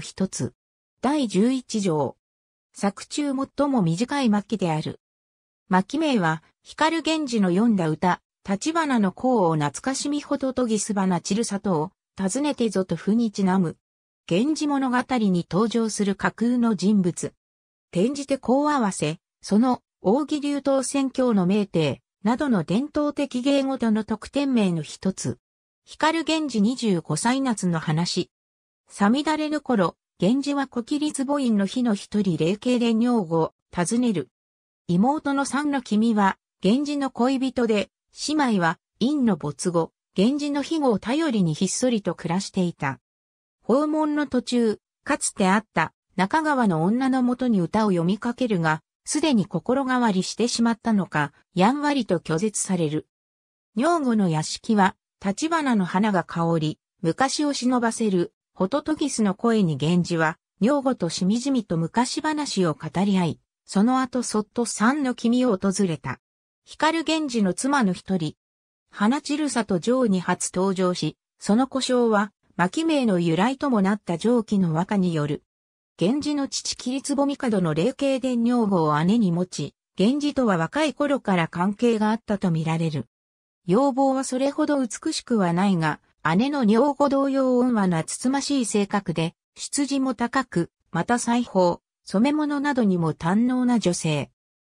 一つ。第十一条。作中最も短い巻である。巻名は、光源氏の読んだ歌、立花の功を懐かしみほどとぎすばな散る里を、訪ねてぞとふにちなむ。源氏物語に登場する架空の人物。転じてこう合わせ、その、扇流刀戦教の名帝、などの伝統的芸事の特典名の一つ。光源氏25歳夏の話。さみだれぬ頃、源氏は古希律母院の日の一人霊系で女房、訪ねる。妹の三の君は、源氏の恋人で、姉妹は、院の没後、源氏の庇護を頼りにひっそりと暮らしていた。訪問の途中、かつてあった中川の女のもとに歌を読みかけるが、すでに心変わりしてしまったのか、やんわりと拒絶される。女房の屋敷は、立花の花が香り、昔を忍ばせるホトトギスの声に源氏は、女房としみじみと昔話を語り合い、その後そっと三の君を訪れた。光源氏の妻の一人、花散さと城に初登場し、その故障は、巻名の由来ともなった上記の和歌による。源氏の父桐壺帝の霊系伝女房を姉に持ち、源氏とは若い頃から関係があったとみられる。要望はそれほど美しくはないが、姉の女房同様温和なつつましい性格で、出自も高く、また裁縫、染め物などにも堪能な女性。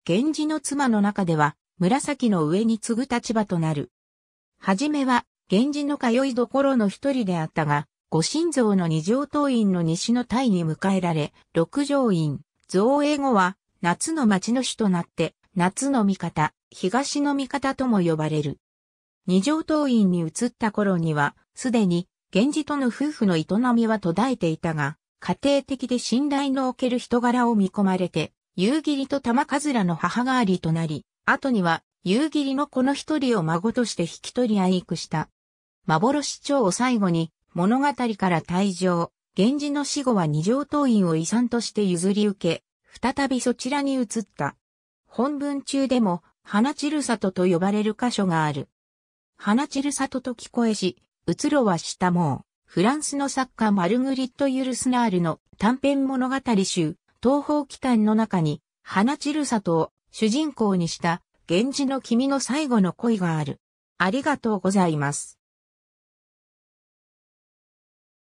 源氏の妻の中では、紫の上に継ぐ立場となる。はじめは、源氏の通いどころの一人であったが、ご神像の二条当院の西の隊に迎えられ、六条院、造営後は、夏の町の主となって、夏の味方、東の味方とも呼ばれる。二条当院に移った頃には、すでに、源氏との夫婦の営みは途絶えていたが、家庭的で信頼のおける人柄を見込まれて、夕霧と玉かずらの母代わりとなり、後には夕霧の子の一人を孫として引き取り愛育した。幻町を最後に物語から退場、源氏の死後は二条当院を遺産として譲り受け、再びそちらに移った。本文中でも、花散里と呼ばれる箇所がある。花散る里と聞こえし、うつろはしたもう、フランスの作家マルグリット・ユルスナールの短編物語集、東方期間の中に、花散る里を主人公にした、源氏の君の最後の恋がある。ありがとうございます。